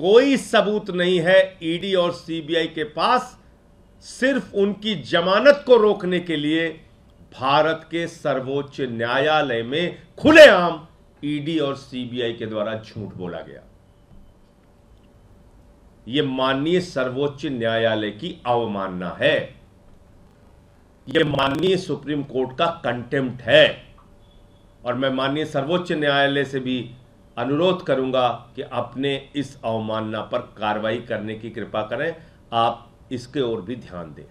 कोई सबूत नहीं है ईडी और सीबीआई के पास सिर्फ उनकी जमानत को रोकने के लिए भारत के सर्वोच्च न्यायालय में खुलेआम ईडी और सीबीआई के द्वारा झूठ बोला गया यह माननीय सर्वोच्च न्यायालय की अवमानना है यह माननीय सुप्रीम कोर्ट का कंटेम्प्ट है और मैं माननीय सर्वोच्च न्यायालय से भी अनुरोध करूंगा कि अपने इस अवमानना पर कार्रवाई करने की कृपा करें आप इसके ओर भी ध्यान दें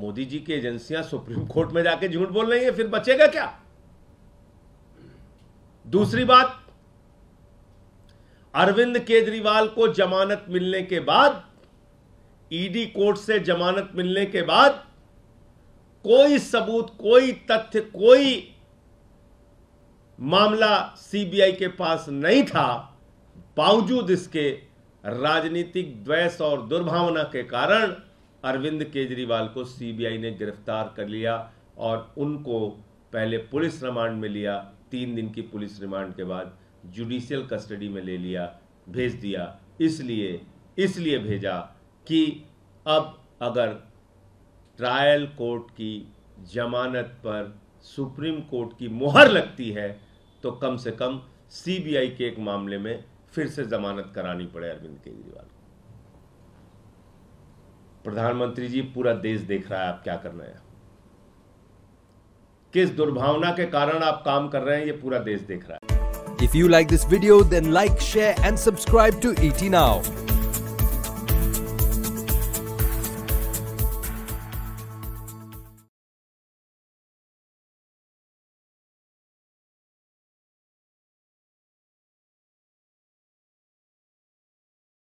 मोदी जी की एजेंसियां सुप्रीम कोर्ट में जाके झूठ बोल रही है फिर बचेगा क्या दूसरी बात अरविंद केजरीवाल को जमानत मिलने के बाद ईडी कोर्ट से जमानत मिलने के बाद कोई सबूत कोई तथ्य कोई मामला सीबीआई के पास नहीं था बावजूद इसके राजनीतिक द्वेष और दुर्भावना के कारण अरविंद केजरीवाल को सीबीआई ने गिरफ्तार कर लिया और उनको पहले पुलिस रिमांड में लिया तीन दिन की पुलिस रिमांड के बाद जुडिशियल कस्टडी में ले लिया भेज दिया इसलिए इसलिए भेजा कि अब अगर ट्रायल कोर्ट की जमानत पर सुप्रीम कोर्ट की मोहर लगती है तो कम से कम सीबीआई के एक मामले में फिर से जमानत करानी पड़े अरविंद केजरीवाल को प्रधानमंत्री जी पूरा देश देख रहा है आप क्या कर रहे हैं किस दुर्भावना के कारण आप काम कर रहे हैं ये पूरा देश देख रहा है if you like this video then like share and subscribe to ET now